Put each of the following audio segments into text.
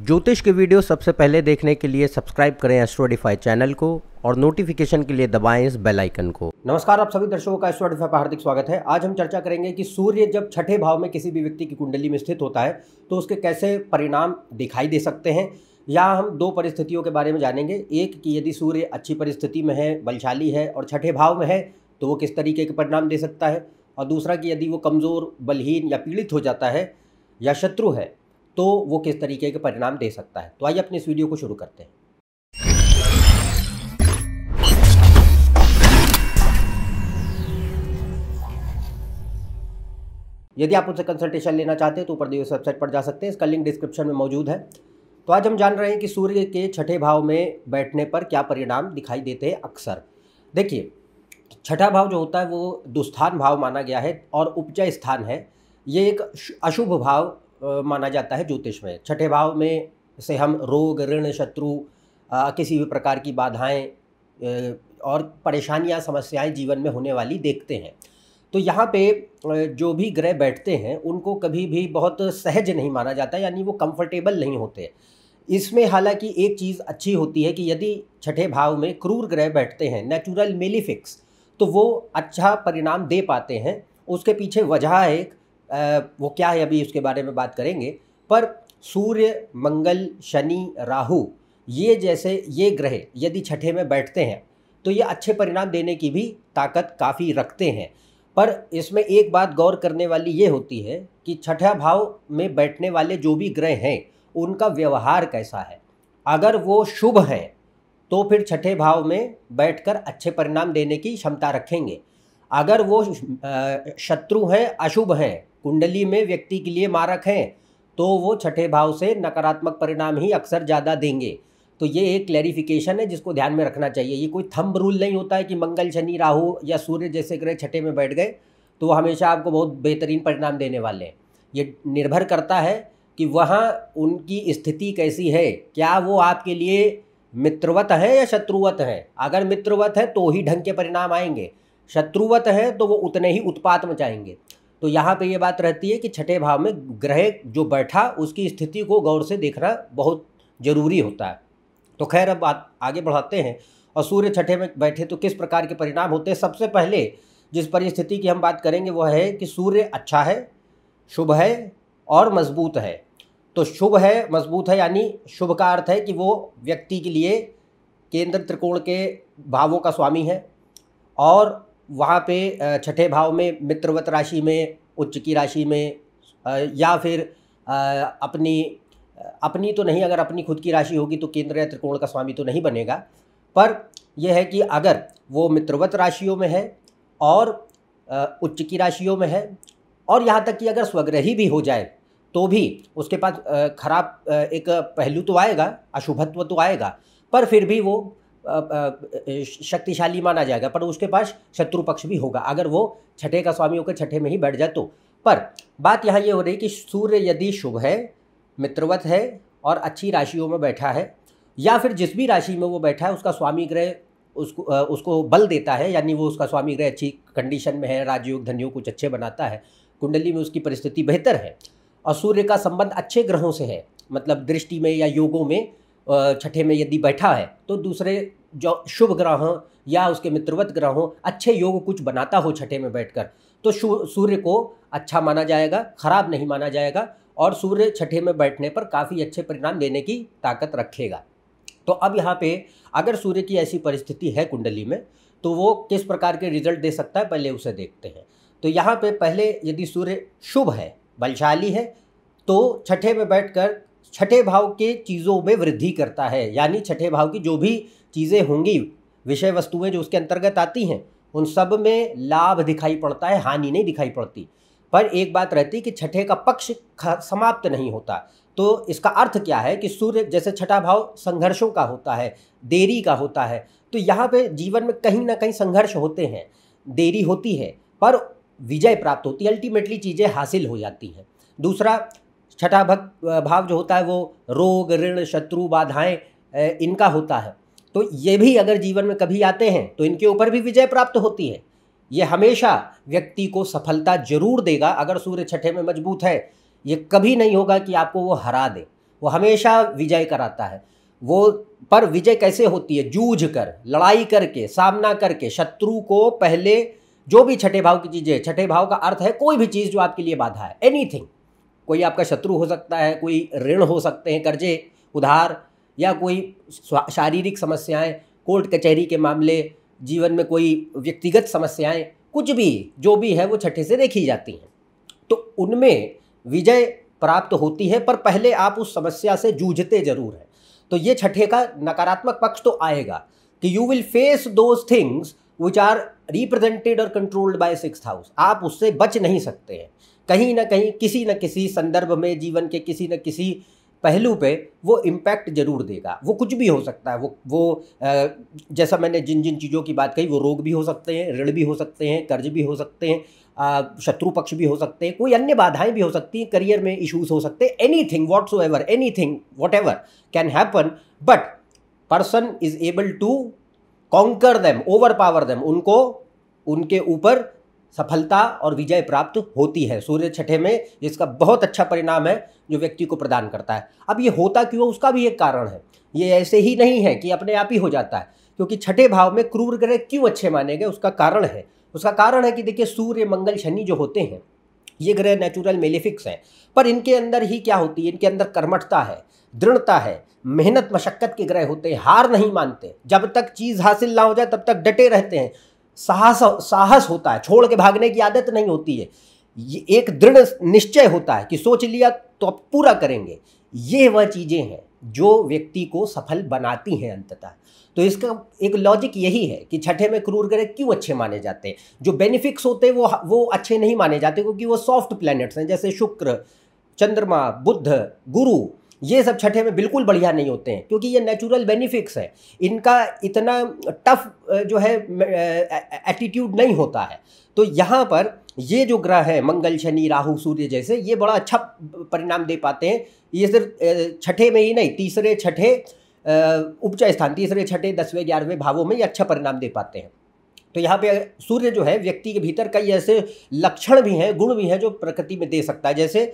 ज्योतिष के वीडियो सबसे पहले देखने के लिए सब्सक्राइब करें एस्ट्रोडिफाई चैनल को और नोटिफिकेशन के लिए दबाएं इस बेल आइकन को नमस्कार आप सभी दर्शकों का एस्ट्रोडिफाई पर हार्दिक स्वागत है आज हम चर्चा करेंगे कि सूर्य जब छठे भाव में किसी भी व्यक्ति की कुंडली में स्थित होता है तो उसके कैसे परिणाम दिखाई दे सकते हैं या हम दो परिस्थितियों के बारे में जानेंगे एक कि यदि सूर्य अच्छी परिस्थिति में है बलशाली है और छठे भाव में है तो वो किस तरीके के परिणाम दे सकता है और दूसरा कि यदि वो कमज़ोर बलहीन या पीड़ित हो जाता है या शत्रु है तो वो किस तरीके के परिणाम दे सकता है तो आइए अपने इस वीडियो को शुरू करते हैं यदि आप उनसे कंसल्टेशन लेना चाहते हैं तो ऊपर दिए वेबसाइट पर जा सकते हैं इसका लिंक डिस्क्रिप्शन में मौजूद है तो आज हम जान रहे हैं कि सूर्य के छठे भाव में बैठने पर क्या परिणाम दिखाई देते हैं अक्सर देखिए छठा भाव जो होता है वो दुस्थान भाव माना गया है और उपजय स्थान है ये एक अशुभ भाव माना जाता है ज्योतिष में छठे भाव में से हम रोग ऋण शत्रु किसी भी प्रकार की बाधाएं और परेशानियां समस्याएं जीवन में होने वाली देखते हैं तो यहाँ पे जो भी ग्रह बैठते हैं उनको कभी भी बहुत सहज नहीं माना जाता यानी वो कंफर्टेबल नहीं होते इसमें हालांकि एक चीज़ अच्छी होती है कि यदि छठे भाव में क्रूर ग्रह बैठते हैं नेचुरल मेलीफिक्स तो वो अच्छा परिणाम दे पाते हैं उसके पीछे वजह एक वो क्या है अभी उसके बारे में बात करेंगे पर सूर्य मंगल शनि राहु ये जैसे ये ग्रह यदि छठे में बैठते हैं तो ये अच्छे परिणाम देने की भी ताकत काफ़ी रखते हैं पर इसमें एक बात गौर करने वाली ये होती है कि छठा भाव में बैठने वाले जो भी ग्रह हैं उनका व्यवहार कैसा है अगर वो शुभ हैं तो फिर छठे भाव में बैठकर अच्छे परिणाम देने की क्षमता रखेंगे अगर वो शत्रु हैं अशुभ हैं कुंडली में व्यक्ति के लिए मारक हैं तो वो छठे भाव से नकारात्मक परिणाम ही अक्सर ज़्यादा देंगे तो ये एक क्लैरिफिकेशन है जिसको ध्यान में रखना चाहिए ये कोई थंब रूल नहीं होता है कि मंगल शनि राहु या सूर्य जैसे ग्रह छठे में बैठ गए तो वो हमेशा आपको बहुत बेहतरीन परिणाम देने वाले हैं ये निर्भर करता है कि वहाँ उनकी स्थिति कैसी है क्या वो आपके लिए मित्रवत हैं या शत्रुवत हैं अगर मित्रवत हैं तो ही ढंग के परिणाम आएंगे शत्रुवत हैं तो वो उतने ही उत्पात मचाएंगे तो यहाँ पे ये बात रहती है कि छठे भाव में ग्रह जो बैठा उसकी स्थिति को गौर से देखना बहुत ज़रूरी होता है तो खैर अब आगे बढ़ाते हैं और सूर्य छठे में बैठे तो किस प्रकार के परिणाम होते हैं सबसे पहले जिस परिस्थिति की हम बात करेंगे वह है कि सूर्य अच्छा है शुभ है और मजबूत है तो शुभ है मजबूत है यानी शुभ का अर्थ है कि वो व्यक्ति के लिए केंद्र त्रिकोण के भावों का स्वामी है और वहाँ पे छठे भाव में मित्रवत राशि में उच्च की राशि में या फिर अपनी अपनी तो नहीं अगर अपनी खुद की राशि होगी तो केंद्र या त्रिकोण का स्वामी तो नहीं बनेगा पर यह है कि अगर वो मित्रवत राशियों में है और उच्च की राशियों में है और यहाँ तक कि अगर स्वग्रही भी हो जाए तो भी उसके पास खराब एक पहलू तो आएगा अशुभत्व तो आएगा पर फिर भी वो शक्तिशाली माना जाएगा पर उसके पास शत्रु पक्ष भी होगा अगर वो छठे का स्वामी होकर छठे में ही बैठ जाए तो पर बात यहाँ ये यह हो रही कि सूर्य यदि शुभ है मित्रवत है और अच्छी राशियों में बैठा है या फिर जिस भी राशि में वो बैठा है उसका स्वामी ग्रह उसको उसको बल देता है यानी वो उसका स्वामी ग्रह अच्छी कंडीशन में है राजयोग धनयोग कुछ अच्छे बनाता है कुंडली में उसकी परिस्थिति बेहतर है और सूर्य का संबंध अच्छे ग्रहों से है मतलब दृष्टि में या योगों में छठे में यदि बैठा है तो दूसरे जो शुभ ग्रहों या उसके मित्रवत ग्रहों अच्छे योग कुछ बनाता हो छठे में बैठकर तो सूर्य को अच्छा माना जाएगा खराब नहीं माना जाएगा और सूर्य छठे में बैठने पर काफ़ी अच्छे परिणाम देने की ताकत रखेगा तो अब यहाँ पे अगर सूर्य की ऐसी परिस्थिति है कुंडली में तो वो किस प्रकार के रिजल्ट दे सकता है पहले उसे देखते हैं तो यहाँ पे पहले यदि सूर्य शुभ है बलशाली है तो छठे में बैठकर छठे भाव के चीज़ों में वृद्धि करता है यानी छठे भाव की जो भी चीज़ें होंगी विषय वस्तुएं जो उसके अंतर्गत आती हैं उन सब में लाभ दिखाई पड़ता है हानि नहीं दिखाई पड़ती पर एक बात रहती कि छठे का पक्ष समाप्त नहीं होता तो इसका अर्थ क्या है कि सूर्य जैसे छठा भाव संघर्षों का होता है देरी का होता है तो यहाँ पे जीवन में कहीं ना कहीं संघर्ष होते हैं देरी होती है पर विजय प्राप्त होती है अल्टीमेटली चीज़ें हासिल हो जाती हैं दूसरा छठा भक्त भाव जो होता है वो रोग ऋण शत्रु बाधाएं इनका होता है तो ये भी अगर जीवन में कभी आते हैं तो इनके ऊपर भी विजय प्राप्त होती है ये हमेशा व्यक्ति को सफलता जरूर देगा अगर सूर्य छठे में मजबूत है ये कभी नहीं होगा कि आपको वो हरा दे वो हमेशा विजय कराता है वो पर विजय कैसे होती है जूझ कर लड़ाई करके सामना करके शत्रु को पहले जो भी छठे भाव की चीज़ें छठे भाव का अर्थ है कोई भी चीज़ जो आपके लिए बाधा है एनीथिंग कोई आपका शत्रु हो सकता है कोई ऋण हो सकते हैं कर्जे उधार या कोई शारीरिक समस्याएं कोर्ट कचहरी के मामले जीवन में कोई व्यक्तिगत समस्याएं कुछ भी जो भी है वो छठे से देखी जाती हैं तो उनमें विजय प्राप्त होती है पर पहले आप उस समस्या से जूझते जरूर हैं तो ये छठे का नकारात्मक पक्ष तो आएगा कि you will face those things which are represented और कंट्रोल्ड बाय सिक्स हाउस आप उससे बच नहीं सकते हैं कहीं ना कहीं किसी न किसी संदर्भ में जीवन के किसी न किसी पहलू पे वो इम्पैक्ट जरूर देगा वो कुछ भी हो सकता है वो वो जैसा मैंने जिन जिन चीज़ों की बात कही वो रोग भी हो सकते हैं ऋण भी हो सकते हैं कर्ज भी हो सकते हैं शत्रु पक्ष भी हो सकते हैं कोई अन्य बाधाएं भी हो सकती हैं करियर में इश्यूज हो सकते हैं anything whatsoever anything whatever can happen but person is able to conquer them overpower them उनको उनके ऊपर सफलता और विजय प्राप्त होती है सूर्य छठे में इसका बहुत अच्छा परिणाम है जो व्यक्ति को प्रदान करता है अब ये होता क्यों उसका भी एक कारण है ये ऐसे ही नहीं है कि अपने आप ही हो जाता है क्योंकि छठे भाव में क्रूर ग्रह क्यों अच्छे माने गए उसका कारण है उसका कारण है कि देखिए सूर्य मंगल शनि जो होते हैं ये ग्रह नेचुरल मेलिफिक्स हैं पर इनके अंदर ही क्या होती है इनके अंदर कर्मठता है दृढ़ता है मेहनत मशक्क़त के ग्रह होते हैं हार नहीं मानते जब तक चीज़ हासिल ना हो जाए तब तक डटे रहते हैं साहस साहस होता है छोड़ के भागने की आदत नहीं होती है ये एक दृढ़ निश्चय होता है कि सोच लिया तो अब पूरा करेंगे ये वह चीज़ें हैं जो व्यक्ति को सफल बनाती हैं अंततः तो इसका एक लॉजिक यही है कि छठे में क्रूर ग्रह क्यों अच्छे माने जाते हैं जो बेनिफिक्स होते हैं वो वो अच्छे नहीं माने जाते क्योंकि वो सॉफ्ट प्लैनेट्स हैं जैसे शुक्र चंद्रमा बुद्ध गुरु ये सब छठे में बिल्कुल बढ़िया नहीं होते हैं क्योंकि ये नेचुरल बेनिफिक्स है इनका इतना टफ जो है एटीट्यूड नहीं होता है तो यहाँ पर ये जो ग्रह हैं मंगल शनि राहु सूर्य जैसे ये बड़ा अच्छा परिणाम दे पाते हैं ये सिर्फ छठे में ही नहीं तीसरे छठे उपच स्थान तीसरे छठे दसवें ग्यारहवें भावों में ये अच्छा परिणाम दे पाते हैं तो यहाँ पे सूर्य जो है व्यक्ति के भीतर कई ऐसे लक्षण भी हैं गुण भी हैं जो प्रकृति में दे सकता है जैसे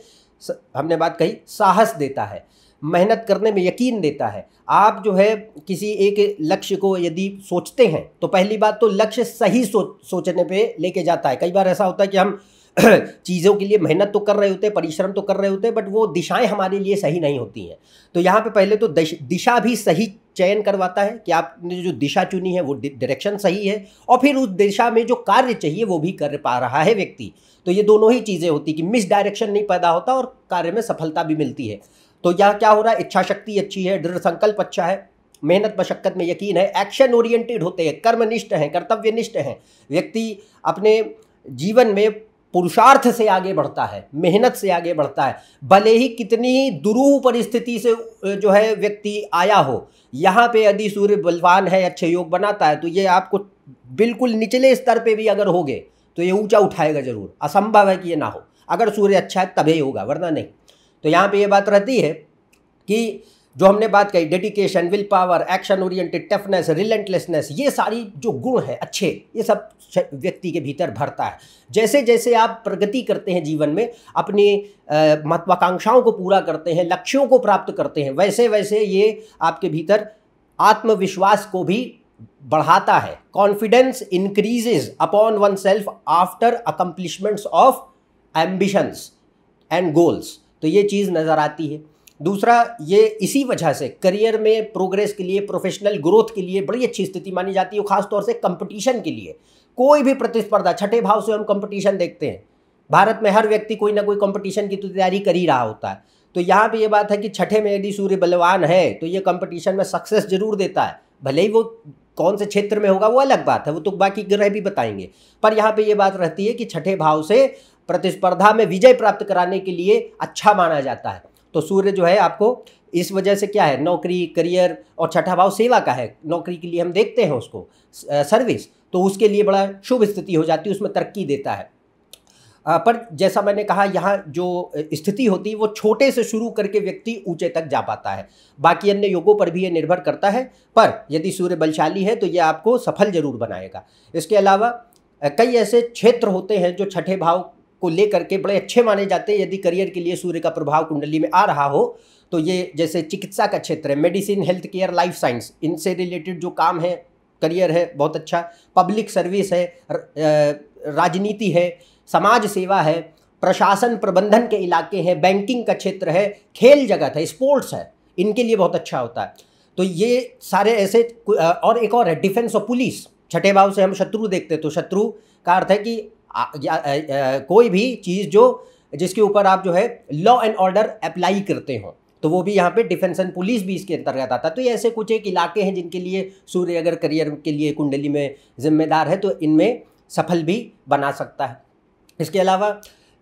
हमने बात कही साहस देता है मेहनत करने में यकीन देता है आप जो है किसी एक लक्ष्य को यदि सोचते हैं तो पहली बात तो लक्ष्य सही सोच सोचने पे लेके जाता है कई बार ऐसा होता है कि हम चीज़ों के लिए मेहनत तो कर रहे होते हैं परिश्रम तो कर रहे होते हैं बट वो दिशाएं हमारे लिए सही नहीं होती हैं तो यहाँ पे पहले तो दिशा भी सही चयन करवाता है कि आपने जो दिशा चुनी है वो डायरेक्शन सही है और फिर उस दिशा में जो कार्य चाहिए वो भी कर पा रहा है व्यक्ति तो ये दोनों ही चीज़ें होती कि मिस डायरेक्शन नहीं पैदा होता और कार्य में सफलता भी मिलती है तो यहाँ क्या हो रहा है इच्छा शक्ति अच्छी है दृढ़ संकल्प अच्छा है मेहनत मशक्क़त में यकीन है एक्शन ओरिएंटेड होते हैं कर्मनिष्ठ हैं कर्तव्यनिष्ठ हैं व्यक्ति अपने जीवन में पुरुषार्थ से आगे बढ़ता है मेहनत से आगे बढ़ता है भले ही कितनी दुरूह परिस्थिति से जो है व्यक्ति आया हो यहाँ पे यदि सूर्य बलवान है अच्छे योग बनाता है तो ये आपको बिल्कुल निचले स्तर पे भी अगर होगे तो ये ऊंचा उठाएगा जरूर असंभव है कि ये ना हो अगर सूर्य अच्छा है तभी होगा वरना नहीं तो यहाँ पर ये बात रहती है कि जो हमने बात कही dedication will power action oriented toughness relentlessness ये सारी जो गुण है अच्छे ये सब व्यक्ति के भीतर भरता है जैसे जैसे आप प्रगति करते हैं जीवन में अपनी महत्वाकांक्षाओं को पूरा करते हैं लक्ष्यों को प्राप्त करते हैं वैसे वैसे ये आपके भीतर आत्मविश्वास को भी बढ़ाता है confidence increases upon oneself after accomplishments of ambitions and goals तो ये चीज़ नज़र आती है दूसरा ये इसी वजह से करियर में प्रोग्रेस के लिए प्रोफेशनल ग्रोथ के लिए बड़ी अच्छी स्थिति मानी जाती है खासतौर से कंपटीशन के लिए कोई भी प्रतिस्पर्धा छठे भाव से हम कंपटीशन देखते हैं भारत में हर व्यक्ति कोई ना कोई कंपटीशन की तो तैयारी कर ही रहा होता है तो यहाँ पे ये बात है कि छठे में यदि सूर्य बलवान है तो ये कंपटीशन में सक्सेस जरूर देता है भले ही वो कौन से क्षेत्र में होगा वो अलग बात है वो तो बाकी ग्रह भी बताएंगे पर यहाँ पे ये बात रहती है कि छठे भाव से प्रतिस्पर्धा में विजय प्राप्त कराने के लिए अच्छा माना जाता है तो सूर्य जो है आपको इस वजह से क्या है नौकरी करियर और छठा भाव सेवा का है नौकरी के लिए हम देखते हैं उसको सर्विस तो उसके लिए बड़ा शुभ स्थिति हो जाती है उसमें तरक्की देता है पर जैसा मैंने कहा यहाँ जो स्थिति होती है वो छोटे से शुरू करके व्यक्ति ऊंचे तक जा पाता है बाकी अन्य योगों पर भी ये निर्भर करता है पर यदि सूर्य बलशाली है तो ये आपको सफल जरूर बनाएगा इसके अलावा कई ऐसे क्षेत्र होते हैं जो छठे भाव को लेकर के बड़े अच्छे माने जाते हैं यदि करियर के लिए सूर्य का प्रभाव कुंडली में आ रहा हो तो ये जैसे चिकित्सा का क्षेत्र है medicine health care life science इनसे रिलेटेड जो काम है करियर है बहुत अच्छा पब्लिक सर्विस है राजनीति है समाज सेवा है प्रशासन प्रबंधन के इलाके हैं बैंकिंग का क्षेत्र है खेल जगत है स्पोर्ट्स है इनके लिए बहुत अच्छा होता है तो ये सारे ऐसे और एक और है डिफेंस और पुलिस छठे भाव से हम शत्रु देखते तो शत्रु का अर्थ है कि या, कोई भी चीज़ जो जिसके ऊपर आप जो है लॉ एंड ऑर्डर अप्लाई करते हो तो वो भी यहाँ पे डिफेंस एंड पुलिस भी इसके अंतर्गत आता है तो ये ऐसे कुछ एक इलाके हैं जिनके लिए सूर्य अगर करियर के लिए कुंडली में जिम्मेदार है तो इनमें सफल भी बना सकता है इसके अलावा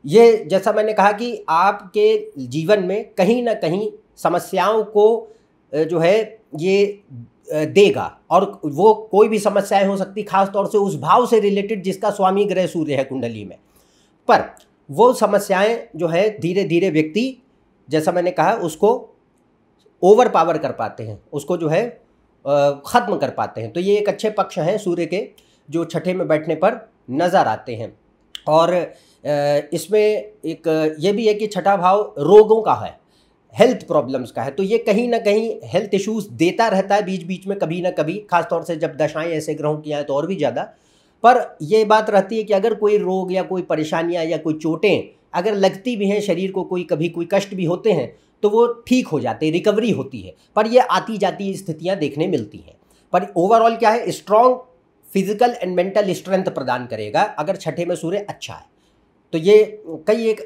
ये जैसा मैंने कहा कि आपके जीवन में कहीं ना कहीं समस्याओं को जो है ये देगा और वो कोई भी समस्याएं हो सकती खास तौर से उस भाव से रिलेटेड जिसका स्वामी ग्रह सूर्य है कुंडली में पर वो समस्याएं जो है धीरे धीरे व्यक्ति जैसा मैंने कहा उसको ओवर पावर कर पाते हैं उसको जो है ख़त्म कर पाते हैं तो ये एक अच्छे पक्ष हैं सूर्य के जो छठे में बैठने पर नज़र आते हैं और इसमें एक ये भी है कि छठा भाव रोगों का है हेल्थ प्रॉब्लम्स का है तो ये कहीं ना कहीं हेल्थ इश्यूज देता रहता है बीच बीच में कभी ना कभी खासतौर से जब दशाएं ऐसे ग्रहों की आए तो और भी ज़्यादा पर यह बात रहती है कि अगर कोई रोग या कोई परेशानियाँ या कोई चोटें अगर लगती भी हैं शरीर को कोई कभी कोई कष्ट भी होते हैं तो वो ठीक हो जाते हैं रिकवरी होती है पर ये आती जाती स्थितियाँ देखने मिलती हैं पर ओवरऑल क्या है strong physical and mental strength प्रदान करेगा अगर छठे में सूर्य अच्छा है तो ये कई एक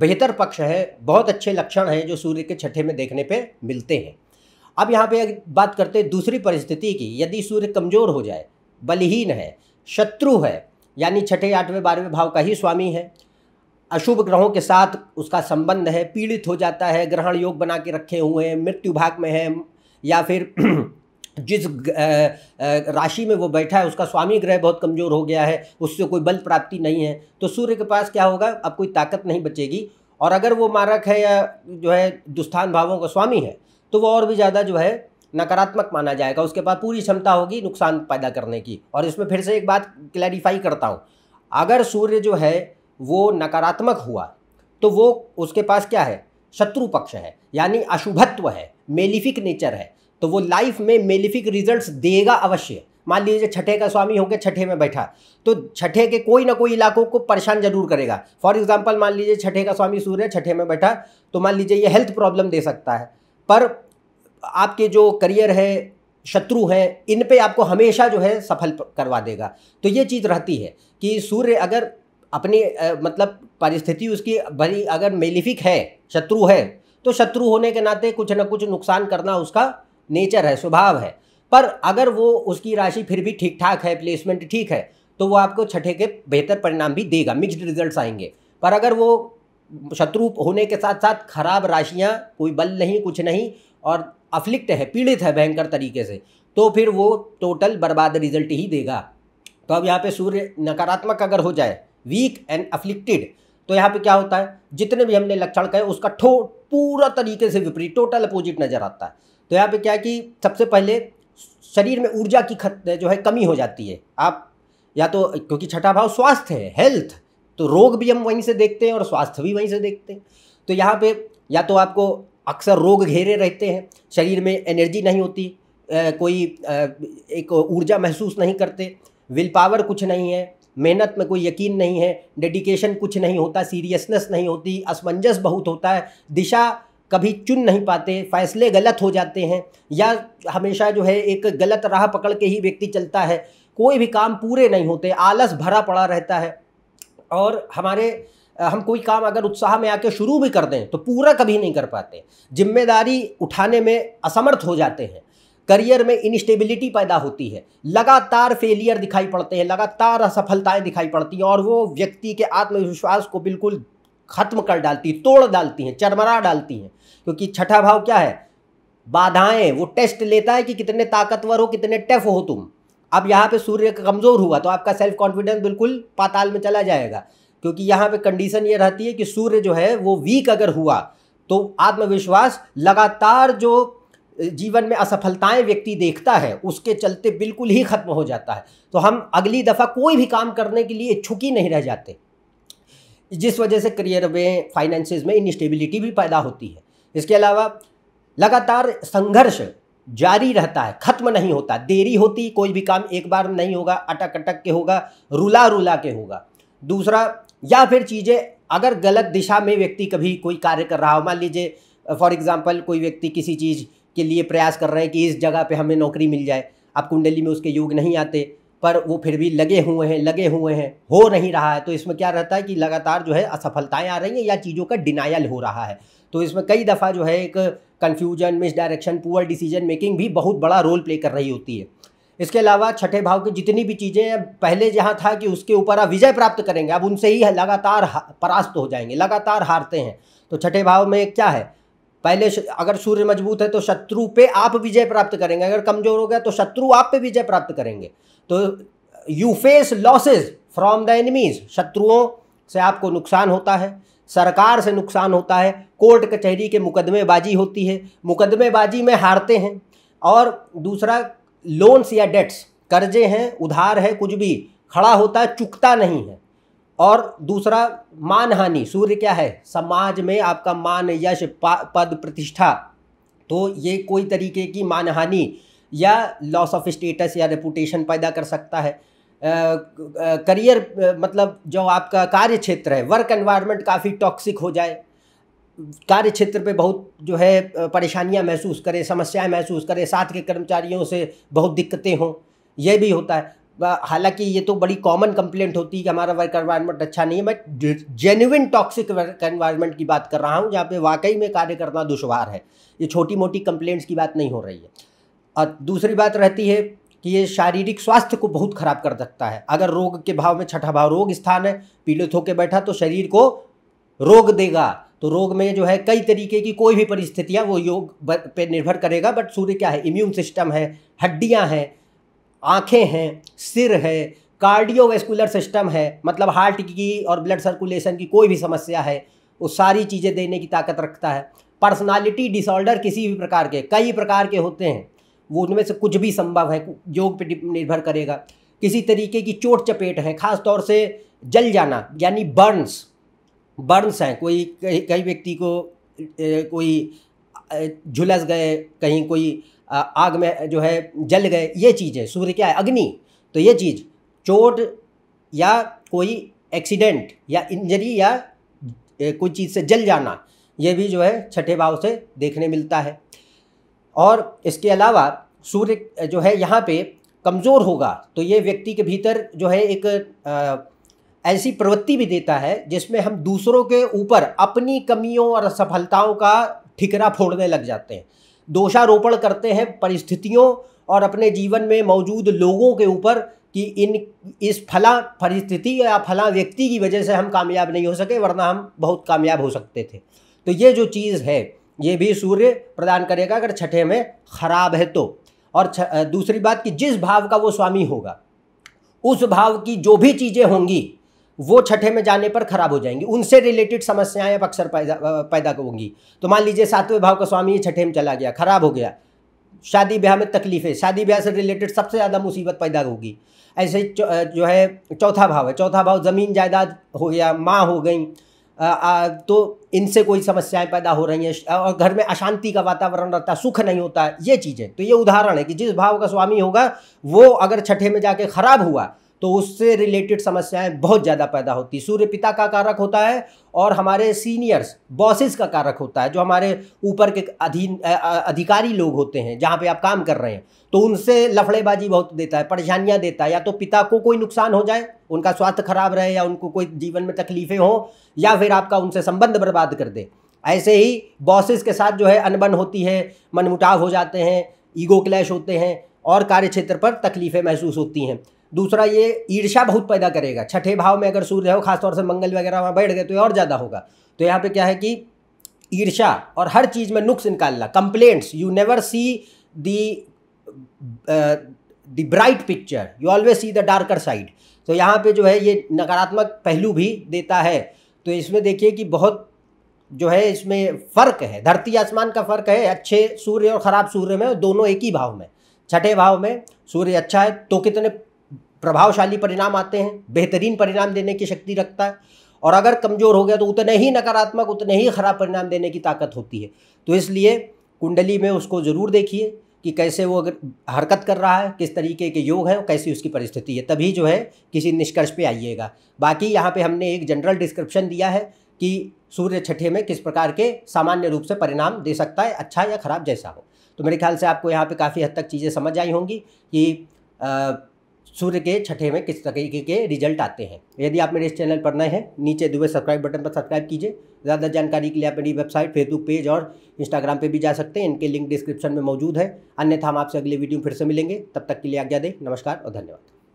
बेहतर पक्ष है बहुत अच्छे लक्षण हैं जो सूर्य के छठे में देखने पे मिलते हैं अब यहाँ पे बात करते हैं दूसरी परिस्थिति की यदि सूर्य कमज़ोर हो जाए बलहीन है शत्रु है यानी छठे आठवें बारहवें भाव का ही स्वामी है अशुभ ग्रहों के साथ उसका संबंध है पीड़ित हो जाता है ग्रहण योग बना के रखे हुए हैं मृत्यु भाग में है या फिर जिस राशि में वो बैठा है उसका स्वामी ग्रह बहुत कमज़ोर हो गया है उससे कोई बल प्राप्ति नहीं है तो सूर्य के पास क्या होगा अब कोई ताकत नहीं बचेगी और अगर वो मारक है या जो है दुस्थान भावों का स्वामी है तो वो और भी ज़्यादा जो है नकारात्मक माना जाएगा उसके पास पूरी क्षमता होगी नुकसान पैदा करने की और इसमें फिर से एक बात क्लैरिफाई करता हूँ अगर सूर्य जो है वो नकारात्मक हुआ तो वो उसके पास क्या है शत्रु पक्ष है यानी अशुभत्व है मेलिफिक नेचर है तो वो लाइफ में मेलिफिक रिजल्ट्स देगा अवश्य मान लीजिए छठे का स्वामी होकर छठे में बैठा तो छठे के कोई ना कोई इलाकों को परेशान जरूर करेगा फॉर एग्जाम्पल मान लीजिए छठे का स्वामी सूर्य छठे में बैठा तो मान लीजिए ये हेल्थ प्रॉब्लम दे सकता है पर आपके जो करियर है शत्रु हैं इन पे आपको हमेशा जो है सफल करवा देगा तो ये चीज़ रहती है कि सूर्य अगर अपनी आ, मतलब परिस्थिति उसकी भरी अगर मेलिफिक है शत्रु है तो शत्रु होने के नाते कुछ ना कुछ नुकसान करना उसका नेचर है स्वभाव है पर अगर वो उसकी राशि फिर भी ठीक ठाक है प्लेसमेंट ठीक है तो वो आपको छठे के बेहतर परिणाम भी देगा मिक्स्ड रिजल्ट्स आएंगे पर अगर वो शत्रु होने के साथ साथ खराब राशियाँ कोई बल नहीं कुछ नहीं और अफ्लिक्ट है पीड़ित है भयंकर तरीके से तो फिर वो टोटल बर्बाद रिजल्ट ही देगा तो अब यहाँ पे सूर्य नकारात्मक अगर हो जाए वीक एंड अफ्लिक्टेड तो यहाँ पे क्या होता है जितने भी हमने लक्षण कहे उसका ठो पूरा तरीके से विपरीत टोटल अपोजिट नजर आता है तो यहाँ पे क्या है कि सबसे पहले शरीर में ऊर्जा की खत जो है कमी हो जाती है आप या तो क्योंकि छठा भाव स्वास्थ्य है हेल्थ तो रोग भी हम वहीं से देखते हैं और स्वास्थ्य भी वहीं से देखते हैं तो यहाँ पे या तो आपको अक्सर रोग घेरे रहते हैं शरीर में एनर्जी नहीं होती कोई एक ऊर्जा महसूस नहीं करते विल पावर कुछ नहीं है मेहनत में कोई यकीन नहीं है डेडिकेशन कुछ नहीं होता सीरियसनेस नहीं होती असमंजस बहुत होता है दिशा कभी चुन नहीं पाते फैसले गलत हो जाते हैं या हमेशा जो है एक गलत राह पकड़ के ही व्यक्ति चलता है कोई भी काम पूरे नहीं होते आलस भरा पड़ा रहता है और हमारे हम कोई काम अगर उत्साह में आके शुरू भी कर दें तो पूरा कभी नहीं कर पाते जिम्मेदारी उठाने में असमर्थ हो जाते हैं करियर में इनस्टेबिलिटी पैदा होती है लगातार फेलियर दिखाई पड़ते हैं लगातार असफलताएं दिखाई पड़ती हैं और वो व्यक्ति के आत्मविश्वास को बिल्कुल ख़त्म कर डालती तोड़ डालती हैं चरमरा डालती हैं क्योंकि छठा भाव क्या है बाधाएं वो टेस्ट लेता है कि कितने ताकतवर हो कितने टफ हो तुम अब यहाँ पे सूर्य कमज़ोर हुआ तो आपका सेल्फ कॉन्फिडेंस बिल्कुल पाताल में चला जाएगा क्योंकि यहाँ पे कंडीशन ये रहती है कि सूर्य जो है वो वीक अगर हुआ तो आत्मविश्वास लगातार जो जीवन में असफलताएं व्यक्ति देखता है उसके चलते बिल्कुल ही खत्म हो जाता है तो हम अगली दफ़ा कोई भी काम करने के लिए इच्छुक ही नहीं रह जाते जिस वजह से करियर में फाइनेंसिस में इनस्टेबिलिटी भी पैदा होती है इसके अलावा लगातार संघर्ष जारी रहता है खत्म नहीं होता देरी होती कोई भी काम एक बार नहीं होगा अटक अटक के होगा रुला रुला के होगा दूसरा या फिर चीज़ें अगर गलत दिशा में व्यक्ति कभी कोई कार्य कर रहा हो मान लीजिए फॉर एग्ज़ाम्पल कोई व्यक्ति किसी चीज़ के लिए प्रयास कर रहे हैं कि इस जगह पे हमें नौकरी मिल जाए अब कुंडली में उसके योग नहीं आते पर वो फिर भी लगे हुए हैं लगे हुए हैं हो नहीं रहा है तो इसमें क्या रहता है कि लगातार जो है असफलताएं आ रही हैं या चीज़ों का डिनायल हो रहा है तो इसमें कई दफ़ा जो है एक confusion misdirection poor decision making भी बहुत बड़ा रोल प्ले कर रही होती है इसके अलावा छठे भाव की जितनी भी चीज़ें पहले जहाँ था कि उसके ऊपर आप विजय प्राप्त करेंगे अब उनसे ही लगातार परास्त हो जाएंगे लगातार हारते हैं तो छठे भाव में क्या है पहले अगर सूर्य मजबूत है तो शत्रु पे आप विजय प्राप्त करेंगे अगर कमजोर हो गया तो शत्रु आप पे विजय प्राप्त करेंगे तो you face losses from the enemies शत्रुओं से आपको नुकसान होता है सरकार से नुकसान होता है कोर्ट कचहरी के मुकदमेबाजी होती है मुकदमेबाजी में हारते हैं और दूसरा लोन्स या डेट्स कर्जे हैं उधार है कुछ भी खड़ा होता है चुकता नहीं है और दूसरा मान हानि सूर्य क्या है समाज में आपका मान यश पद प्रतिष्ठा तो ये कोई तरीके की मानहानि या लॉस ऑफ स्टेटस या रेपुटेशन पैदा कर सकता है करियर मतलब जो आपका कार्य क्षेत्र है वर्क एनवायरनमेंट काफ़ी टॉक्सिक हो जाए कार्य क्षेत्र पे बहुत जो है परेशानियां महसूस करें समस्याएं महसूस करें साथ के कर्मचारियों से बहुत दिक्कतें हों यह भी होता है हालांकि ये तो बड़ी कॉमन कंप्लेंट होती है कि हमारा वर्क एनवायरनमेंट अच्छा नहीं है मैं जेन्यून टॉक्सिक वर्क एनवायरनमेंट की बात कर रहा हूँ जहाँ पे वाकई में कार्य करना दुशवार है ये छोटी मोटी कंप्लेंट्स की बात नहीं हो रही है और दूसरी बात रहती है कि ये शारीरिक स्वास्थ्य को बहुत खराब कर सकता है अगर रोग के भाव में छठा भाव रोग स्थान है पीड़ित होकर बैठा तो शरीर को रोग देगा तो रोग में जो है कई तरीके की कोई भी परिस्थितियाँ वो योग पे निर्भर करेगा बट सूर्य क्या है इम्यून सिस्टम है हड्डियाँ हैं आँखें हैं सिर है कार्डियोवेस्कुलर सिस्टम है मतलब हार्ट की और ब्लड सर्कुलेशन की कोई भी समस्या है वो सारी चीज़ें देने की ताकत रखता है पर्सनालिटी डिसऑर्डर किसी भी प्रकार के कई प्रकार के होते हैं वो उनमें से कुछ भी संभव है योग पर निर्भर करेगा किसी तरीके की चोट चपेट है ख़ास तौर से जल जाना यानी बर्न्स बर्न्स हैं कोई कई व्यक्ति को ए, कोई झुलस गए कहीं कोई आग में जो है जल गए ये चीज़ें सूर्य क्या है अग्नि तो ये चीज़ चोट या कोई एक्सीडेंट या इंजरी या कोई चीज़ से जल जाना ये भी जो है छठे भाव से देखने मिलता है और इसके अलावा सूर्य जो है यहाँ पे कमज़ोर होगा तो ये व्यक्ति के भीतर जो है एक ऐसी प्रवृत्ति भी देता है जिसमें हम दूसरों के ऊपर अपनी कमियों और असफलताओं का ठिकरा फोड़ने लग जाते हैं दोषारोपण करते हैं परिस्थितियों और अपने जीवन में मौजूद लोगों के ऊपर कि इन इस फला परिस्थिति या फला व्यक्ति की वजह से हम कामयाब नहीं हो सके वरना हम बहुत कामयाब हो सकते थे तो ये जो चीज़ है ये भी सूर्य प्रदान करेगा अगर छठे में खराब है तो और दूसरी बात कि जिस भाव का वो स्वामी होगा उस भाव की जो भी चीज़ें होंगी वो छठे में जाने पर खराब हो जाएंगी उनसे रिलेटेड समस्याएं अब अक्सर पैदा पैदा होंगी तो मान लीजिए सातवें भाव का स्वामी छठे में चला गया खराब हो गया शादी ब्याह में तकलीफें शादी ब्याह से रिलेटेड सबसे ज़्यादा मुसीबत पैदा होगी ऐसे जो है चौथा भाव है चौथा भाव ज़मीन जायदाद हो गया माँ हो गई आ, तो इनसे कोई समस्याएं पैदा हो रही हैं और घर में अशांति का वातावरण रहता है सुख नहीं होता है ये चीज़ें तो ये उदाहरण है कि जिस भाव का स्वामी होगा वो अगर छठे में जाके खराब हुआ तो उससे रिलेटेड समस्याएं बहुत ज़्यादा पैदा होती है सूर्य पिता का कारक होता है और हमारे सीनियर्स बॉसेस का कारक होता है जो हमारे ऊपर के अधीन अधिकारी लोग होते हैं जहाँ पे आप काम कर रहे हैं तो उनसे लफड़ेबाजी बहुत देता है परेशानियाँ देता है या तो पिता को कोई नुकसान हो जाए उनका स्वास्थ्य खराब रहे या उनको कोई जीवन में तकलीफ़ें हों या फिर आपका उनसे संबंध बर्बाद कर दे ऐसे ही बॉसेस के साथ जो है अनबन होती है मनमुटाव हो जाते हैं ईगो क्लैश होते हैं और कार्य क्षेत्र पर तकलीफ़ें महसूस होती हैं दूसरा ये ईर्षा बहुत पैदा करेगा छठे भाव में अगर सूर्य हो खासतौर से मंगल वगैरह वहाँ बैठ गए तो और ज़्यादा होगा तो यहाँ पे क्या है कि ईर्षा और हर चीज़ में नुक्स निकालना complaints you never see the the bright picture you always see the darker side तो यहाँ पे जो है ये नकारात्मक पहलू भी देता है तो इसमें देखिए कि बहुत जो है इसमें फ़र्क है धरती आसमान का फ़र्क है अच्छे सूर्य और ख़राब सूर्य में दोनों एक ही भाव में छठे भाव में सूर्य अच्छा है तो कितने प्रभावशाली परिणाम आते हैं बेहतरीन परिणाम देने की शक्ति रखता है और अगर कमज़ोर हो गया तो उतने ही नकारात्मक उतने ही ख़राब परिणाम देने की ताकत होती है तो इसलिए कुंडली में उसको ज़रूर देखिए कि कैसे वो अगर हरकत कर रहा है किस तरीके के योग हैं कैसी उसकी परिस्थिति है तभी जो है किसी निष्कर्ष पे आइएगा बाकी यहाँ पे हमने एक जनरल डिस्क्रिप्शन दिया है कि सूर्य छठे में किस प्रकार के सामान्य रूप से परिणाम दे सकता है अच्छा या ख़राब जैसा हो तो मेरे ख्याल से आपको यहाँ पर काफ़ी हद तक चीज़ें समझ आई होंगी कि आ, सूर्य के छठे में किस तरीके के रिजल्ट आते हैं यदि आप मेरे इस चैनल पर नए हैं नीचे दुबे सब्सक्राइब बटन पर सब्सक्राइब कीजिए ज़्यादा जानकारी के लिए आप मेरी वेबसाइट फेसबुक पेज और इंस्टाग्राम पे भी जा सकते हैं इनके लिंक डिस्क्रिप्शन में मौजूद है अन्यथा हम आपसे अगले वीडियो में फिर से मिलेंगे तब तक के लिए आज्ञा दें नमस्कार और धन्यवाद